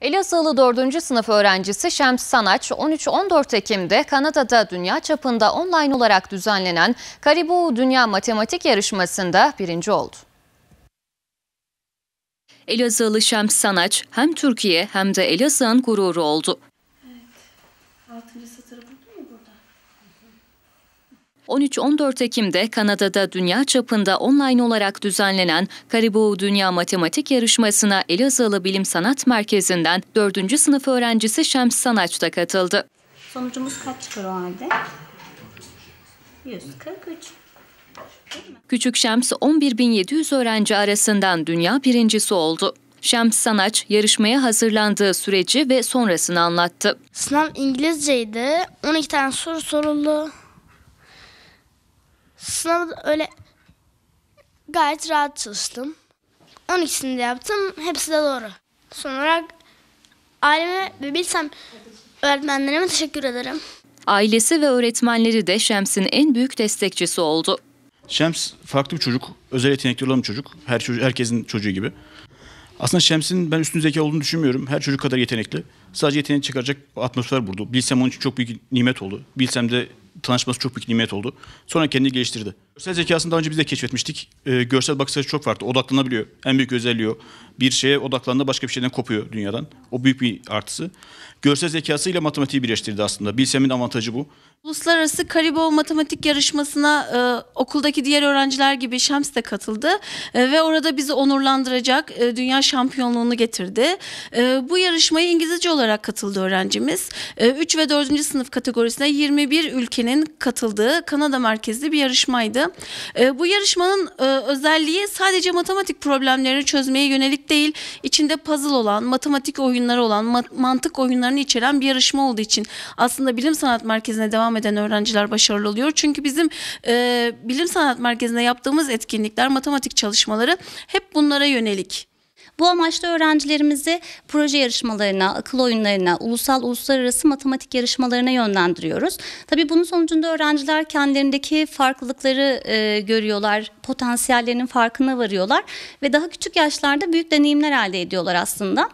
Elazığlı 4. sınıf öğrencisi Şems Sanaç 13-14 Ekim'de Kanada'da dünya çapında online olarak düzenlenen Karibu Dünya Matematik Yarışması'nda birinci oldu. Elazığlı Şems Sanaç hem Türkiye hem de Elazığ'ın gururu oldu. Evet. Altıncı satırı buldun mu burada? 13-14 Ekim'de Kanada'da dünya çapında online olarak düzenlenen Karibu Dünya Matematik Yarışması'na Elazığlı Bilim Sanat Merkezi'nden 4. sınıf öğrencisi Şems Sanaç da katıldı. Sonucumuz kaç çıkar o halde? 143. Küçük Şems 11.700 öğrenci arasından dünya birincisi oldu. Şems Sanaç yarışmaya hazırlandığı süreci ve sonrasını anlattı. Sınav İngilizceydi. 12 tane soru soruldu. Sınavda öyle gayet rahat çalıştım. 12'sini de yaptım. Hepsi de doğru. Son olarak aileme ve bilsem öğretmenlerime teşekkür ederim. Ailesi ve öğretmenleri de Şems'in en büyük destekçisi oldu. Şems farklı bir çocuk. Özel yetenekli olan bir çocuk. Her çocuk, herkesin çocuğu gibi. Aslında Şems'in ben üstün zeka olduğunu düşünmüyorum. Her çocuk kadar yetenekli. Sadece yeteneği çıkaracak atmosfer buldu. Bilsem onun için çok büyük nimet oldu. Bilsem de tanışması çok büyük nimet oldu. Sonra kendini geliştirdi. Görsel zekasını daha önce biz de keşfetmiştik. E, görsel bakış açısı çok farklı. Odaklanabiliyor. En büyük özelliği o bir şeye odaklandığında başka bir şeyden kopuyor dünyadan. O büyük bir artısı. Görsel zekasıyla matematiği birleştirdi aslında. Bilsem'in avantajı bu. Uluslararası Karibo Matematik Yarışması'na e, okuldaki diğer öğrenciler gibi Şems de katıldı e, ve orada bizi onurlandıracak e, dünya şampiyonluğunu getirdi. E, bu yarışmaya İngilizce olarak katıldı öğrencimiz. E, 3 ve 4. sınıf kategorisine 21 ülkenin katıldığı Kanada merkezli bir yarışmaydı. E, bu yarışmanın e, özelliği sadece matematik problemlerini çözmeye yönelik değil, içinde puzzle olan, matematik oyunları olan, ma mantık oyunlarını içeren bir yarışma olduğu için aslında bilim sanat merkezine devam eden öğrenciler başarılı oluyor. Çünkü bizim e, bilim sanat merkezinde yaptığımız etkinlikler, matematik çalışmaları hep bunlara yönelik. Bu amaçla öğrencilerimizi proje yarışmalarına, akıl oyunlarına, ulusal uluslararası matematik yarışmalarına yönlendiriyoruz. Tabii bunun sonucunda öğrenciler kendilerindeki farklılıkları e, görüyorlar, potansiyellerinin farkına varıyorlar ve daha küçük yaşlarda büyük deneyimler elde ediyorlar aslında.